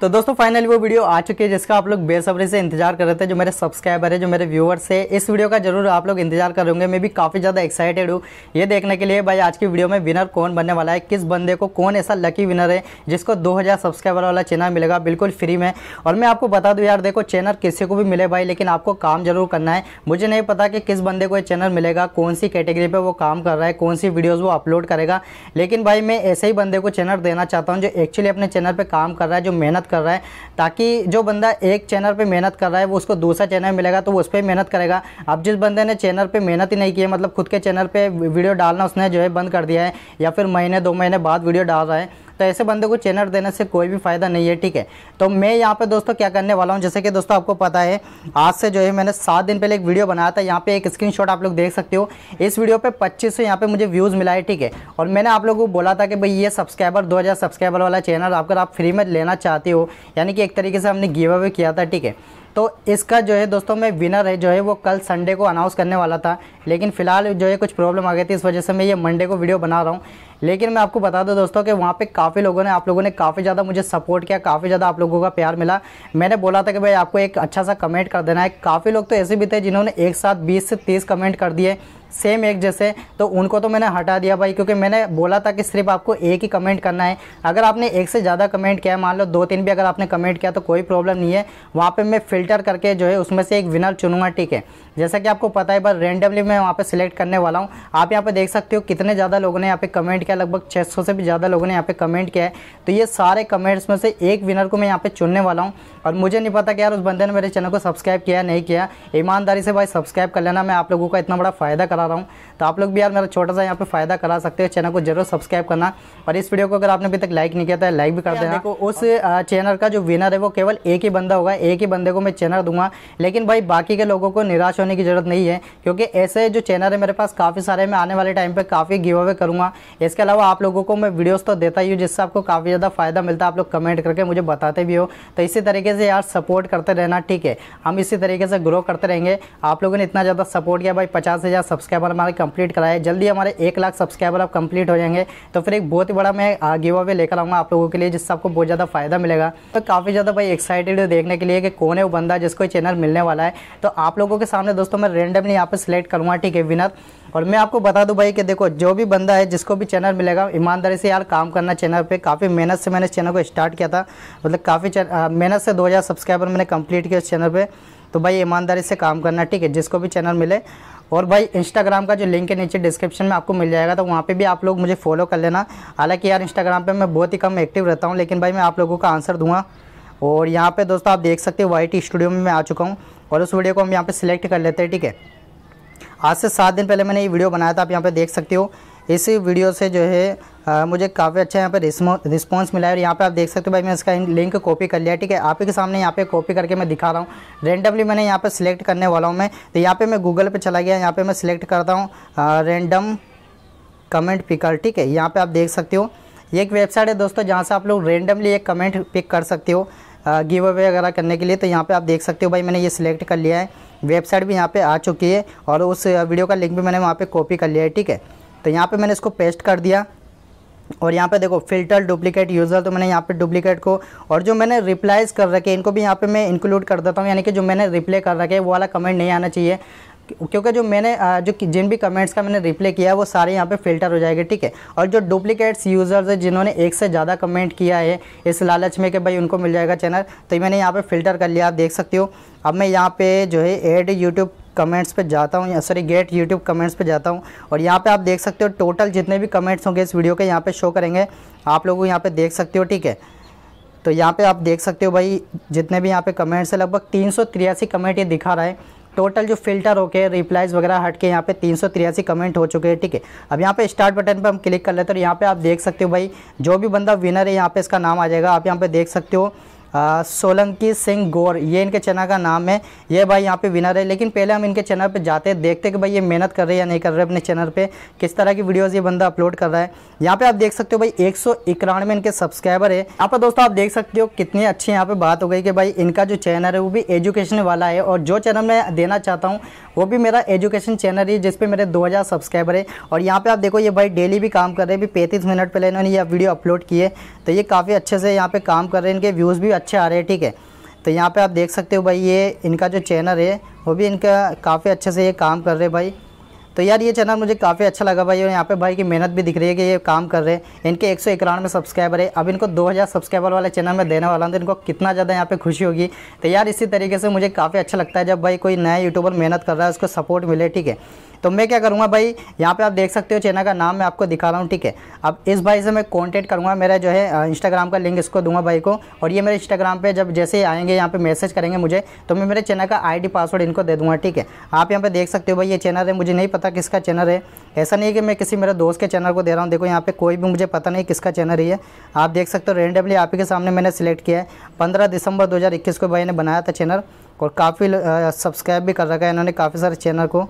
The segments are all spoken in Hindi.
तो दोस्तों फाइनली वो वीडियो आ चुकी है जिसका आप लोग बेसब्री से इंतजार कर रहे थे जो मेरे सब्सक्राइबर है जो मेरे व्यूवर्स है इस वीडियो का जरूर आप लोग इंतजार होंगे मैं भी काफ़ी ज़्यादा एक्साइटेड हूँ ये देखने के लिए भाई आज की वीडियो में विनर कौन बनने वाला है किस बंदे को कौन ऐसा लकी विनर है जिसको दो सब्सक्राइबर वाला चैनल मिलेगा बिल्कुल फ्री में और मैं आपको बता दूँ यार देखो चैनल किसी को भी मिले भाई लेकिन आपको काम जरूर करना है मुझे नहीं पता कि किस बंदे को ये चैनल मिलेगा कौन सी कैटेगरी पर वो काम कर रहा है कौन सी वीडियोज़ वो अपलोड करेगा लेकिन भाई मैं ऐसे ही बंदे को चैनल देना चाहता हूँ जो एक्चुअली अपने चैनल पर काम कर रहा है जो मेहनत मेहनत कर रहा है ताकि जो बंदा एक चैनल पर मेहनत कर रहा है वो उसको दूसरा चैनल मिलेगा तो वो उस पर मेहनत करेगा अब जिस बंदे ने चैनल पर मेहनत ही नहीं की है मतलब खुद के चैनल पर वीडियो डालना उसने जो है बंद कर दिया है या फिर महीने दो महीने बाद वीडियो डाल रहा है तो ऐसे बंदे को चैनल देने से कोई भी फ़ायदा नहीं है ठीक है तो मैं यहाँ पर दोस्तों क्या करने वाला हूँ जैसे कि दोस्तों आपको पता है आज से जो है मैंने सात दिन पहले एक वीडियो बनाया था यहाँ पे एक स्क्रीन आप लोग देख सकते हो इस वीडियो पर पच्चीस सौ यहाँ पर मुझे व्यूज़ मिला है ठीक है और मैंने आप लोगों को बोला था कि भाई ये सब्सक्राइबर दो सब्सक्राइबर वाला चैनल अगर आप फ्री में लेना चाहते हो यानी कि एक तरीके से हमने गिव अवे किया था ठीक है तो इसका जो है दोस्तों मैं विनर है जो है वो कल संडे को अनाउंस करने वाला था लेकिन फ़िलहाल जो है कुछ प्रॉब्लम आ गई थी इस वजह से मैं ये मंडे को वीडियो बना रहा हूँ लेकिन मैं आपको बता दूँ दोस्तों कि वहाँ पे काफ़ी लोगों ने आप लोगों ने काफ़ी ज़्यादा मुझे सपोर्ट किया काफ़ी ज़्यादा आप लोगों का प्यार मिला मैंने बोला था कि भाई आपको एक अच्छा सा कमेंट कर देना है काफ़ी लोग तो ऐसे भी थे जिन्होंने एक साथ बीस से तीस कमेंट कर दिए सेम एक जैसे तो उनको तो मैंने हटा दिया भाई क्योंकि मैंने बोला था कि सिर्फ आपको एक ही कमेंट करना है अगर आपने एक से ज़्यादा कमेंट किया मान लो दो तीन भी अगर आपने कमेंट किया तो कोई प्रॉब्लम नहीं है वहाँ पर मैं फ़िल्टर करके जो है उसमें से एक विनर चुनूंगा ठीक है जैसा कि आपको पता है बस रेंडमली मैं वहाँ पर सिलेक्ट करने वाला हूँ आप यहाँ पर देख सकते हो कितने ज़्यादा लोगों ने यहाँ पे कमेंट किया लगभग छः से भी ज़्यादा लोगों ने यहाँ पे कमेंट किया है तो ये सारे कमेंट्स में से एक विनर को मैं यहाँ पे चुनने वाला हूँ और मुझे नहीं पता कि यार उस बंदे ने मेरे चैनल को सब्सक्राइब किया नहीं किया ईमानदारी से भाई सब्सक्राइब कर लेना मैं आप लोगों का इतना बड़ा फ़ायदा कर करा रहा हूँ तो आप लोग भी यार मेरा छोटा सा यहाँ पे फायदा करा सकते हो चैनल को जरूर सब्सक्राइब करना और इस वीडियो को अगर आपने अभी तक लाइक नहीं किया था तो लाइक भी कर देना देखो उस चैनल का जो विनर है वो केवल एक ही बंदा होगा एक ही बंदे को मैं चैनल दूंगा लेकिन भाई बाकी के लोगों को निराश होने की जरूरत नहीं है क्योंकि ऐसे जो चैनल है मेरे पास काफ़ी सारे मैं आने वाले टाइम पर काफ़ी गिव अवे करूँगा इसके अलावा आप लोगों को मैं वीडियोज़ तो देता ही हूँ जिससे आपको काफ़ी ज़्यादा फायदा मिलता है आप लोग कमेंट करके मुझे बताते भी हो तो इसी तरीके से यार सपोर्ट करते रहना ठीक है हम इसी तरीके से ग्रो करते रहेंगे आप लोगों ने इतना ज़्यादा सपोर्ट किया भाई पचास हज़ार सब्सक्राइबर हमारे कंप्लीट कराए जल्दी हमारे एक लाख सब्सक्राइबर आप कंप्लीट हो जाएंगे तो फिर एक बहुत ही बड़ा मैं गिव अवे लेकर आऊँगा आप लोगों के लिए जिससे आपको बहुत ज़्यादा फ़ायदा मिलेगा तो काफ़ी ज़्यादा भाई एक्साइटेड है देखने के लिए कि कौन है वो बंदा जिसको चैनल मिलने वाला है तो आप लोगों के सामने दोस्तों मैं रेंडमली यहाँ पर सिलेक्ट करूँगा ठीक है विनर और मैं आपको बता दूँ भाई कि देखो जो भी बंदा है जिसको भी चैनल मिलेगा ईमानदारी से यार काम करना चैनल पर काफ़ी मेहनत से मैंने इस चैनल को स्टार्ट किया था मतलब काफ़ी मेहनत से दो सब्सक्राइबर मैंने कंप्लीट किया उस चैनल पर तो भाई ईमानदारी से काम करना ठीक है जिसको भी चैनल मिले और भाई इंस्टाग्राम का जो लिंक है नीचे डिस्क्रिप्शन में आपको मिल जाएगा तो वहाँ पे भी आप लोग मुझे फॉलो कर लेना हालांकि यार इंस्टाग्राम पे मैं बहुत ही कम एक्टिव रहता हूँ लेकिन भाई मैं आप लोगों का आंसर दूंगा और यहाँ पे दोस्तों आप देख सकते हो वाई टी स्टूडियो में मैं आ चुका हूँ और उस वीडियो को हम यहाँ पर सिलेक्ट कर लेते हैं ठीक है आज से सात दिन पहले मैंने ये वीडियो बनाया था आप यहाँ पर देख सकते हो इस वीडियो से जो है आ, मुझे काफ़ी अच्छा यहाँ पर रिस्पॉन्स मिला है और यहाँ पे आप देख सकते हो भाई मैं इसका लिंक कॉपी कर लिया ठीक है आपके सामने यहाँ पे कॉपी करके मैं दिखा रहा हूँ रेंडमली मैंने यहाँ पे सिलेक्ट करने वाला हूँ मैं तो यहाँ पे मैं गूगल पे चला गया यहाँ पे मैं सिलेक्ट करता हूँ रेंडम कमेंट पिकर ठीक है यहाँ पर आप देख सकते हो ये एक वेबसाइट है दोस्तों जहाँ से आप लोग रेंडमली एक कमेंट पिक कर सकते हो गिव अवे वगैरह करने के लिए तो यहाँ पर आप देख सकते हो भाई मैंने ये सिलेक्ट कर लिया है वेबसाइट भी यहाँ पर आ चुकी है और उस वीडियो का लिंक भी मैंने वहाँ पर कॉपी कर लिया है ठीक है तो यहाँ पे मैंने इसको पेस्ट कर दिया और यहाँ पे देखो फिल्टर डुप्लीकेट यूज़र तो मैंने यहाँ पे डुप्लीकेट को और जो मैंने रिप्लाइज कर रखे इनको भी यहाँ पे मैं इंक्लूड कर देता हूँ यानी कि जो मैंने रिप्ले कर रखे वो वाला कमेंट नहीं आना चाहिए क्योंकि जो मैंने जो जिन भी कमेंट्स का मैंने रिप्ले किया है वो सारे यहाँ पे फिल्टर हो जाएंगे ठीक है और जो डुप्लीकेट्स यूज़र्स हैं जिन्होंने एक से ज़्यादा कमेंट किया है इस लालच में कि भाई उनको मिल जाएगा चैनल तो मैंने यहाँ पे फिल्टर कर लिया आप देख सकते हो अब मैं यहाँ पे जो है एड यूट्यूब कमेंट्स पे जाता हूँ सॉरी गेट यूट्यूब कमेंट्स पे जाता हूँ और यहाँ पे आप देख सकते हो टोटल जितने भी कमेंट्स होंगे इस वीडियो के यहाँ पे शो करेंगे आप लोगों यहाँ पे देख सकते हो ठीक है तो यहाँ पे आप देख सकते हो भाई जितने भी यहाँ पे कमेंट्स है लगभग तीन कमेंट ये दिखा रहा है टोटल जो फिल्टर होके रिप्लाइज वगैरह हट के यहाँ पे तीन कमेंट हो चुके हैं ठीक है अब यहाँ पे स्टार्ट बटन पर हम क्लिक कर लेते हैं और यहाँ पे आप देख सकते हो भाई जो भी बंदा विनर है यहाँ पे इसका नाम आ जाएगा आप यहाँ पे देख सकते हो सोलंकी सिंह गौर ये इनके चैनल का नाम है ये भाई यहाँ पे विनर है लेकिन पहले हम इनके चैनल पे जाते हैं देखते कि भाई ये मेहनत कर रहे हैं या नहीं कर रहे अपने चैनल पे किस तरह की वीडियोस ये बंदा अपलोड कर रहा है यहाँ पे आप देख सकते हो भाई एक सौ इक्यानवे इनके सब्सक्राइबर है यहाँ पर दोस्तों आप देख सकते हो कितनी अच्छी यहाँ पर बात हो गई कि भाई इनका जो चैनल है वो भी एजुकेशन वाला है और जो चैनल मैं देना चाहता हूँ वो भी मेरा एजुकेशन चैनल है जिसपे मेरे दो सब्सक्राइबर है और यहाँ पर आप देखो ये भाई डेली भी काम कर रहे हैं अभी पैंतीस मिनट पहले इन्होंने ये वीडियो अपलोड किए तो ये काफ़ी अच्छे से यहाँ पर काम कर रहे हैं इनके व्यूज़ भी अच्छे आ रहे हैं ठीक है तो यहाँ पे आप देख सकते हो भाई ये इनका जो चैनल है वो भी इनका काफ़ी अच्छे से ये काम कर रहे भाई तो यार ये चैनल मुझे काफ़ी अच्छा लगा भाई और यहाँ पे भाई की मेहनत भी दिख रही है कि ये काम कर रहे हैं इनके एक सौ इक्यानवे सब्सक्राइबर है अब इनको 2000 सब्सक्राइबर वाले चैनल में देने वाला हूँ तो इनको कितना ज़्यादा यहाँ पे खुशी होगी तो यार इसी तरीके से मुझे काफ़ी अच्छा लगता है जब भाई कोई नया यूट्यूबर मेहनत कर रहा है उसको सपोर्ट मिले ठीक है तो मैं क्या करूँगा भाई यहाँ पे आप देख सकते हो चैनल का नाम मैं आपको दिखा रहा हूँ ठीक है अब इस भाई से मैं कॉन्टेक्ट करूँगा मेरा जो है इंस्टाग्राम का लिंक इसको दूंगा भाई को और ये मेरे इंस्टाग्राम पर जब जैसे ही आएंगे यहाँ पर मैसेज करेंगे मुझे तो मैं मेरे चैनल का आई पासवर्ड इनको दे दूँगा ठीक है आप यहाँ पर देख सकते हो भाई ये चैनल है मुझे नहीं पता किसका चैनल है ऐसा नहीं है कि मैं किसी मेरे दोस्त के चैनल को दे रहा हूँ देखो यहाँ पर कोई भी मुझे पता नहीं किसका चैनल है आप देख सकते हो रेंडमली आप ही के सामने मैंने सिलेक्ट किया है पंद्रह दिसंबर दो को भाई ने बनाया था चैनल और काफ़ी सब्सक्राइब भी कर रखा है इन्होंने काफ़ी सारे चैनल को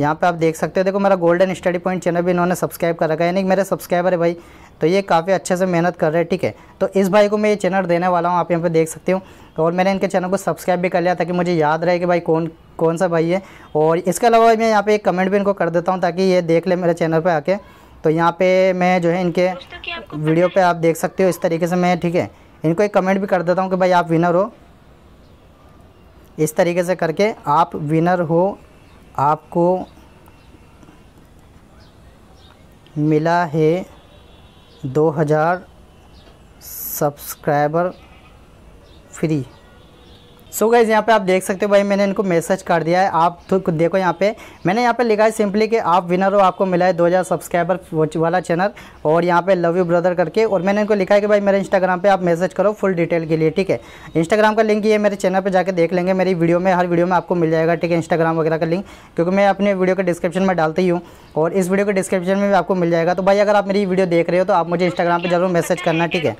यहाँ पे आप देख सकते हो देखो मेरा गोल्डन स्टडी पॉइंट चैनल भी इन्होंने सब्सक्राइब कर रखा है यानी मेरे सब्सक्राइबर है भाई तो ये काफ़ी अच्छे से मेहनत कर रहे हैं ठीक है तो इस भाई को मैं ये चैनल देने वाला हूँ आप यहाँ पे देख सकते हो और मैंने इनके चैनल को सब्सक्राइब भी कर लिया ताकि मुझे याद रहे कि भाई कौन कौन सा भाई है और इसके अलावा मैं यहाँ पर एक कमेंट भी इनको कर देता हूँ ताकि ये देख ले मेरे चैनल पर आके तो यहाँ पर मैं जो है इनके वीडियो पर आप देख सकते हो इस तरीके से मैं ठीक है इनको एक कमेंट भी कर देता हूँ कि भाई आप विनर हो इस तरीके से करके आप विनर हो आपको मिला है 2000 subscriber free so so guys यहाँ पे आप देख सकते हो भाई मैंने इनको मैसेज कर दिया है आप तो देखो यहाँ पे मैंने यहाँ पे लिखा है सिंपली कि आप विनर हो आपको मिला है 2000 सब्सक्राइबर वाला चैनल और यहाँ पे लव यू ब्रदर करके और मैंने इनको लिखा है कि भाई मेरे इंस्टाग्राम पे आप मैसेज करो फुल डिटेल के लिए ठीक है इंस्टाग्राम का लिंक ये मेरे चैनल पर जाकर देख लेंगे मेरी वीडियो में हर वीडियो में आपको मिल जाएगा ठीक है इंस्टाग्राम वगैरह का लिंक क्योंकि मैं अपने वीडियो के डिस्क्रिप्शन में डालती हूँ और इस वीडियो के डिस्क्रिप्शन में भी आपको मिल जाएगा तो भाई अगर आप मेरी वीडियो देख रहे हो तो आप मुझे इंस्टाग्राम पर जरूर मैसेज करना ठीक है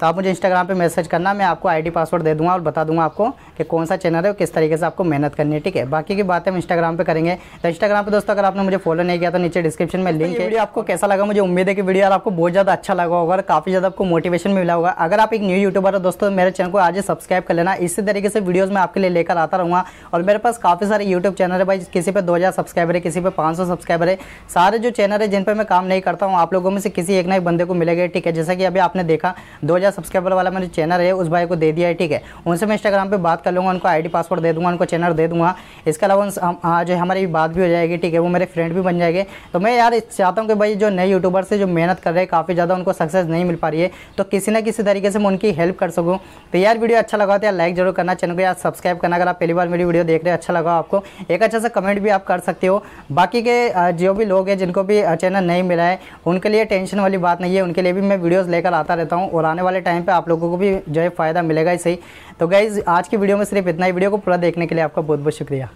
तो आप मुझे इंस्टाग्राम पे मैसेज करना मैं आपको आईडी पासवर्ड दे दूंगा और बता दूंगा आपको कि कौन सा चैनल है और किस तरीके से आपको मेहनत करनी है ठीक है बाकी की बातें हम इंस्टाग्राम पे करेंगे तो इंस्टाग्राम पे दोस्तों अगर आपने मुझे फॉलो नहीं किया तो नीचे डिस्क्रिप्शन में लिंक है वीडियो आपको कैसा लगा मुझे उम्मीद है कि वीडियो आपको बहुत ज़्यादा अच्छा लगा होगा और काफ़ी ज़्यादा आपको मोटिवेशन मिला होगा अगर आप एक न्यू यूट्यूबर हो दोस्तों मेरे चैनल को आज ही सब्सक्राइब कर लेना इसी तरीके से वीडियोज़ मैं आपके लिए लेकर आता रहूँगा और मेरे पास काफ़ी सारे यूट्यूब चैनल है भाई किसी पर दो सब्सक्राइबर है किसी पर पाँच सब्सक्राइबर है सारे जो चैनल है जिन पर मैं काम नहीं करता हूँ आप लोगों में से किसी एक ना एक बंदे को मिलेगा ठीक है जैसा कि अभी आपने देखा दो हज़ार सब्सक्राइबर वाला मेरे चैनल है उस भाई को दे दिया है ठीक है उनसे मैं इंस्टाग्राम पर बात कर लूँगा उनको आई पासवर्ड दे दूँगा उनको चैनल दे दूँगा इसके अलावा उन आज हाँ, हमारी बात भी हो जाएगी ठीक है वो मेरे फ्रेंड भी बन जाएंगे तो मैं यार चाहता हूँ कि भाई जो नए यूट्यूबर से जो मेहनत कर रहे हैं काफ़ी ज़्यादा उनको सक्सेस नहीं मिल पा रही है तो किसी ना किसी तरीके से मैं उनकी हेल्प कर सकूँ तो यार वीडियो अच्छा लगा तो यार लाइक जरूर करना चैनल को यार सब्सक्राइब करना अगर आप पहली बार मेरी वीडियो देख रहे हैं अच्छा लगा आपको एक अच्छा सा कमेंट भी आप कर सकते हो बाकी के जो भी लोग हैं जिनको भी चैनल नहीं मिला है उनके लिए टेंशन वाली बात नहीं है उनके लिए भी मैं वीडियोज़ लेकर आता रहता हूँ और आने वाले टाइम पे आप लोगों को भी जो है फ़ायदा मिलेगा ही तो गाइज़ आज की वीडियो में सिर्फ इतना ही वीडियो को पूरा देखने के लिए आपका बहुत बहुत शुक्रिया